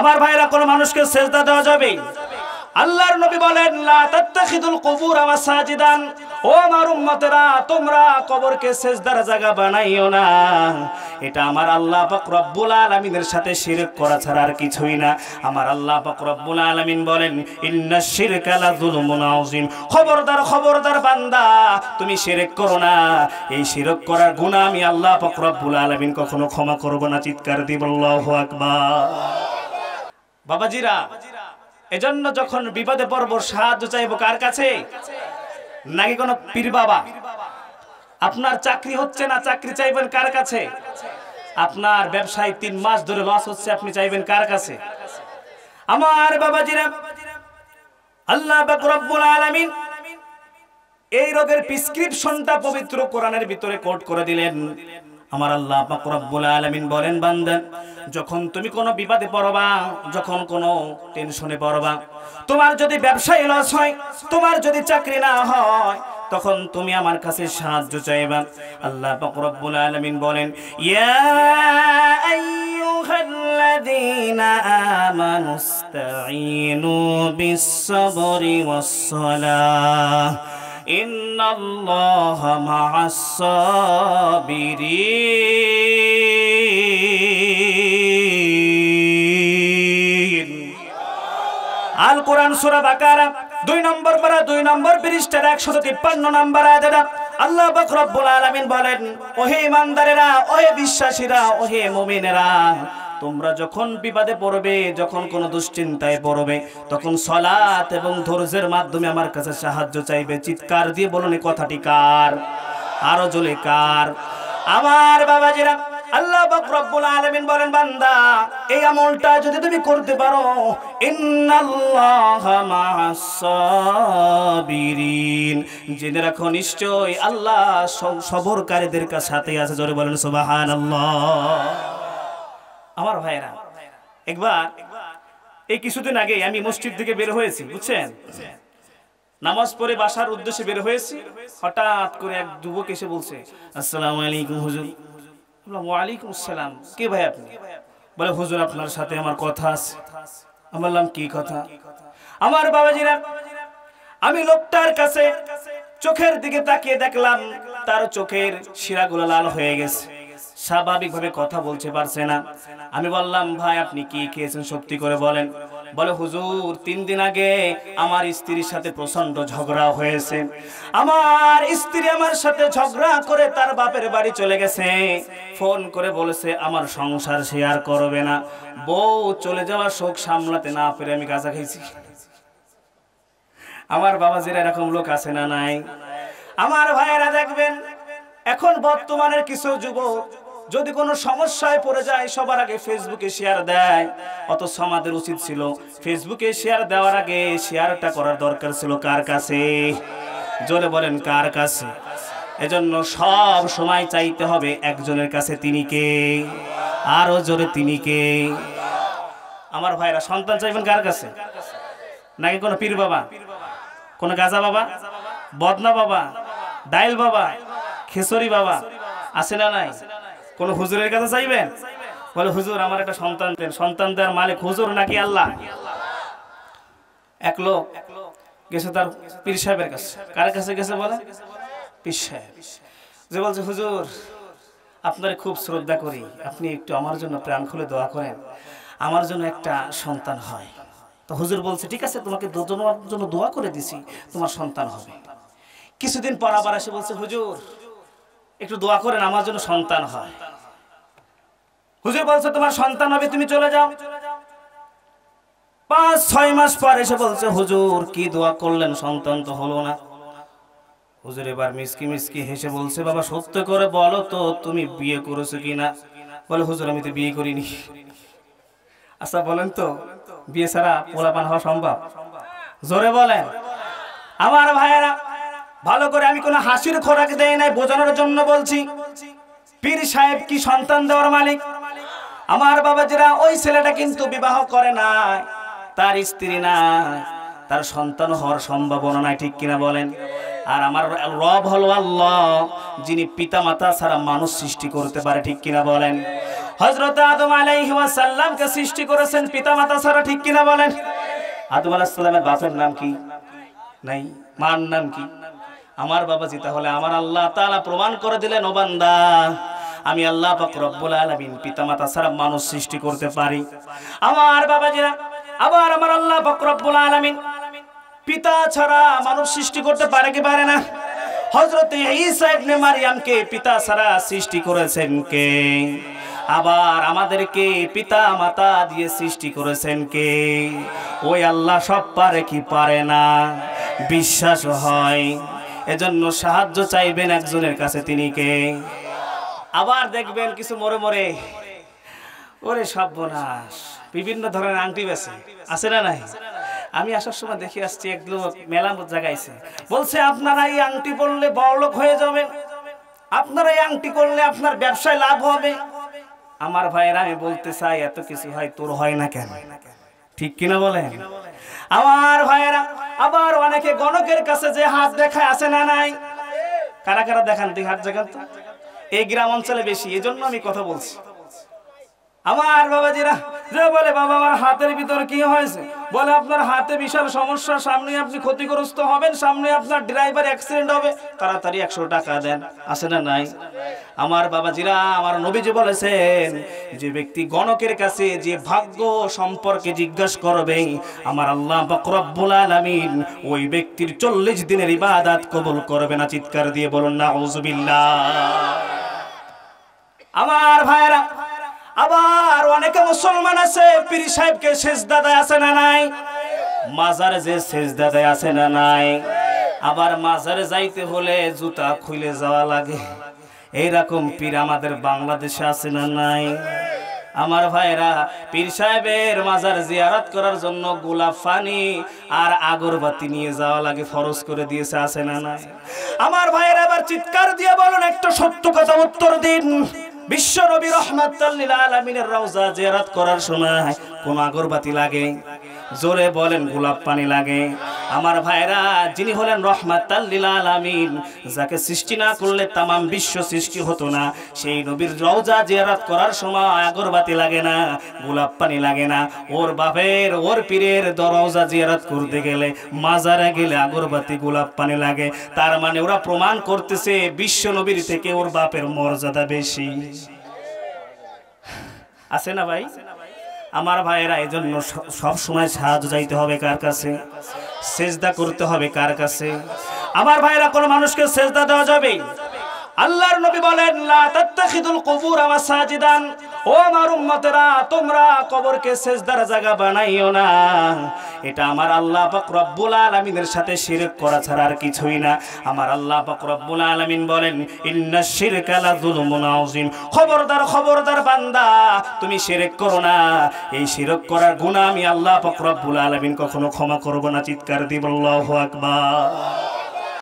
আমার ভাইরা কোনো মানুষকে সেজদা দেওয়া যাবে আল্লাহর নবী বলেন লা তাত্তাখিদুল কুবুর সাজিদান ও আমার উম্মতেরা তোমরা কবরকে সেজদার জায়গা বানাইও না এটা আমার আল্লাহ পাক রব্বুল আলামিনের সাথে শিরক করা ছাড়া আর কিছুই না আমার আল্লাহ পাক রব্বুল আলামিন বলেন ইন্না শিরকা লা যুলমুন আযীম খবরদার খবরদার বান্দা তুমি শিরক করো না এই শিরক করার গুনাহ আমি আল্লাহ পাক রব্বুল আলামিন কখনো ক্ষমা করব না চিৎকার দিব আল্লাহু আকবার বাবাজিরা এজন্য যখন বিপদে পর্ব সাহায্য চাইব কার কাছে নাকি কোনো পীর বাবা আপনার চাকরি হচ্ছে না চাকরি চাইবেন কার কাছে আপনার ব্যবসায় তিন মাস ধরে লস হচ্ছে আপনি চাইবেন কার কাছে আমার বাবাজিরা আল্লাহ রব্বুল আলামিন এই রোগের প্রিসক্রিপশনটা পবিত্র কোরআনের ভিতরে কোট করে দিলেন আমার আল্লাহ পাকরাবুল আলমিন বলেন বান্দা যখন তুমি কোনো বিবাদে পড়বা যখন কোনো টেনশনে পড়বা তোমার যদি ব্যবসায় লস হয় তোমার যদি চাকরি না হয় তখন তুমি আমার কাছে সাহায্য চাইবা আল্লাহ পাকরাবুল আলমিন বলেন ইয়া আমানুস্তাইনু বিশ্বরি ওয়াসসালাহ إن الله مع الصابرين আল কোরআন সূরা বাকারা দুই নম্বর পারা দুই নম্বর পৃষ্ঠার 153 নম্বর আয়াতটা আল্লাহ পাক রব্বুল আলামিন বলেন ওহে ইমানদারেরা ওহে বিশ্বাসীরা ওহে মুমিনেরা তোমরা যখন বিবাদে পড়বে যখন কোনো দুশ্চিন্তায় পড়বে তখন সলাত এবং ধৈর্যের মাধ্যমে আমার কাছে সাহায্য চাইবে চিৎকার দিয়ে বলুন এই কথাটি কার আরো জলে কার আমার বাবাজিরা আল্লাহ রব্বুল আলামিন বলেন বান্দা এই আমলটা যদি তুমি করতে পারো সাবিরিন জেনে রাখো নিশ্চয় আল্লাহ সবরকারীদের সাথে আছে জোরে বলেন সুবহানাল্লাহ আমার ভাইয়েরা একবার এই কিছুদিন আগে আমি মসজিদ থেকে বের হয়েছি বুঝছেন নামাজ পড়ে বাসার উদ্দেশ্যে বের হয়েছি হঠাৎ করে এক যুবক এসে বলছে আসসালাম আলাইকুম হুজুর ওয়ালাইকুম আসসালাম কে ভাই আপনি বলে হুজুর আপনার সাথে আমার কথা আছে আমি বললাম কি কথা আমার বাবাজিরা আমি লোকটার কাছে চোখের দিকে তাকিয়ে দেখলাম তার চোখের শিরাগুলো লাল হয়ে গেছে স্বাভাবিকভাবে কথা বলতে পারছে না আমি বললাম ভাই আপনি কি খেয়েছেন সত্যি করে বলেন বলে হুজুর তিন দিন আগে আমার স্ত্রীর সাথে প্রচন্ড ঝগড়া হয়েছে আমার স্ত্রী আমার সাথে ঝগড়া করে তার বাপের বাড়ি চলে গেছে ফোন করে বলেছে আমার সংসার শেয়ার করবে না বউ চলে যাওয়ার শোক সামলাতে না পেরে আমি গাঁজা খেয়েছি আমার বাবা বাবাজিরা এরকম লোক আছে না নাই আমার ভাইয়েরা দেখবেন এখন বর্তমানের কিছু যুবক যদি কোনো সমস্যায় পড়ে যায় সবার আগে ফেসবুকে শেয়ার দেয় অত সমাদের উচিত ছিল ফেসবুকে শেয়ার দেওয়ার আগে শেয়ারটা করার দরকার ছিল কার কাছে জোরে বলেন কার কাছে এজন্য সব সময় চাইতে হবে একজনের কাছে তিনি কে আরো জোরে তিনি কে আমার ভাইরা সন্তান চাইবেন কার কাছে নাকি কোনো পীর বাবা কোনো গাজা বাবা বদনা বাবা ডাইল বাবা খেসরি বাবা আছে না নাই কোন হুজুরের কাছে চাইবেন বলে হুজুর আমার একটা সন্তান দেন সন্তান দেওয়ার মালিক হুজুর নাকি আল্লাহ এক লোক গেছে তার পীর সাহেবের কাছে কার কাছে গেছে বলে পীর সাহেব যে বলছে হুজুর আপনার খুব শ্রদ্ধা করি আপনি একটু আমার জন্য প্রাণ খুলে দোয়া করেন আমার জন্য একটা সন্তান হয় তো হুজুর বলছে ঠিক আছে তোমাকে দুজনের জন্য দোয়া করে দিছি তোমার সন্তান হবে কিছুদিন পর আবার এসে বলছে হুজুর একটু দোয়া করেন আমার জন্য সন্তান হয় হুজুর বলছে তোমার সন্তান হবে তুমি চলে যাও পাঁচ ছয় মাস পর এসে বলছে হুজুর কি দোয়া করলেন সন্তান তো হলো না হুজুর এবার মিসকি মিসকি হেসে বলছে বাবা সত্য করে বলো তো তুমি বিয়ে করেছো কিনা বলে হুজুর আমি তো বিয়ে করিনি আচ্ছা বলেন তো বিয়ে ছাড়া পোলাপান হওয়া সম্ভব জোরে বলেন আমার ভাইয়েরা ভালো করে আমি কোনো হাসির খোরাক দেয় নাই বোঝানোর জন্য বলছি পীর সাহেব কি সন্তান দেওয়ার মালিক আমার বাবাজিরা ওই ছেলেটা কিন্তু বিবাহ করে না তার স্ত্রী না তার সন্তান হওয়ার সম্ভাবনা নাই ঠিক কিনা বলেন আর আমার রব হল আল্লাহ যিনি পিতা মাতা ছাড়া মানুষ সৃষ্টি করতে পারে ঠিক কিনা বলেন হজরত আদম আলাইসাল্লামকে সৃষ্টি করেছেন পিতা মাতা ছাড়া ঠিক কিনা বলেন আদম সাল্লামের বাপের নাম কি নাই মার নাম কি আমার বাবাজি তাহলে আমার আল্লাহ তালা প্রমাণ করে দিলেন ও আমি আল্লাহ পাক আলমিন আলামিন মাতা ছাড়া মানুষ সৃষ্টি করতে পারি আমার বাবাজিরা আবার আমার আল্লাহ পাক আলমিন আলামিন পিতা ছাড়া মানুষ সৃষ্টি করতে পারে কি পারে না হযরত ঈসা ইবনে মারইয়ামকে পিতা ছাড়া সৃষ্টি করেছেন কে আবার আমাদেরকে পিতা মাতা দিয়ে সৃষ্টি করেছেন কে ওই আল্লাহ সব পারে কি পারে না বিশ্বাস হয় এজন্য সাহায্য চাইবেন একজনের কাছে তিনি কে আবার দেখবেন কিছু মরে মরে ওরে সর্বনাশ বিভিন্ন ধরনের আংটি বেছে আছে না নাই আমি আসার সময় দেখে আসছি এক লোক মেলা জাগাইছে বলছে আপনারা এই আংটি পড়লে বড়লোক হয়ে যাবেন আপনারা এই আংটি করলে আপনার ব্যবসায় লাভ হবে আমার ভাইয়েরা আমি বলতে চাই এত কিছু হয় তোর হয় না কেন ঠিক কিনা বলেন আমার ভাইয়েরা আবার অনেকে গণকের কাছে যে হাত দেখায় আছে না নাই কারা কারা দেখান তুই হাত দেখান এই গ্রাম অঞ্চলে বেশি এজন্য আমি কথা বলছি আমার বাবাজিরা যে বলে বাবা আমার হাতের ভিতর কি হয়েছে বলে আপনার হাতে বিশাল সমস্যা সামনে আপনি ক্ষতিগ্রস্ত হবেন সামনে আপনার ড্রাইভার অ্যাক্সিডেন্ট হবে তাড়াতাড়ি একশো টাকা দেন আসে না নাই আমার বাবা জিরা আমার নবীজি বলেছেন যে ব্যক্তি গণকের কাছে যে ভাগ্য সম্পর্কে জিজ্ঞাসা করবে আমার আল্লাহ বকরব্বুল আলমিন ওই ব্যক্তির চল্লিশ দিনের ইবাদাত কবুল করবে না চিৎকার দিয়ে বলুন না হজবিল্লা আমার ভাইরা আবার অনেকে মুসলমান আছে পীর সাহেবকে সেজদা দেয় আছে না নাই মাজারে যে সেজদা দেয় আছে না নাই আবার মাজারে যাইতে হলে জুতা খুলে যাওয়া লাগে এইরকম পীর আমাদের বাংলাদেশে আছে না নাই আমার ভাইরা পীর সাহেবের মাজার জিয়ারত করার জন্য গোলাপ পানি আর আগরবাতি নিয়ে যাওয়া লাগে ফরজ করে দিয়েছে আছে না নাই আমার ভাইরা আবার চিৎকার দিয়ে বলুন একটা সত্য কথা উত্তর দিন বিশ্ব নবী রহমাতুল্লিল আলমিনের রওজা জেরাত করার সময় কোন আগরবাতি লাগে জোরে বলেন গোলাপ পানি লাগে আমার ভাইরা যিনি হলেন রহমাতাল্লিল আলামিন যাকে সৃষ্টি না করলে তামাম বিশ্ব সৃষ্টি হতো না সেই নবীর রওজা জিয়ারাত করার সময় আগরবাতি লাগে না গোলাপ পানি লাগে না ওর বাপের ওর পীরের দরওজা জিয়ারাত করতে গেলে মাজারে গেলে আগরবাতি গোলাপ পানি লাগে তার মানে ওরা প্রমাণ করতেছে বিশ্ব নবীর থেকে ওর বাপের মর্যাদা বেশি আছে না ভাই আমার ভাইয়েরা এজন্য সব সময় সাহায্য যাইতে হবে কার কাছে সেজদা করতে হবে কার কাছে আমার ভাইয়েরা কোনো মানুষকে সেজদা দেওয়া যাবে আল্লাহর নবী বলেন লা তাত্তাখিদুল কুবুর আওয়া সাজিদান ও আমার উম্মতেরা তোমরা কবরকে সেজদার জায়গা বানাইও না এটা আমার আল্লাহ পাক রব্বুল আলামিনের সাথে শিরক করা ছাড়া আর কিছুই না আমার আল্লাহ পাক রব্বুল আলামিন বলেন ইন্না শিরকা লা যুলমুন আযীম খবরদার খবরদার বান্দা তুমি শিরক করো না এই শিরক করার গুনাহ আমি আল্লাহ পাক রব্বুল আলামিন কখনো ক্ষমা করব না চিৎকার দিব আল্লাহু আকবার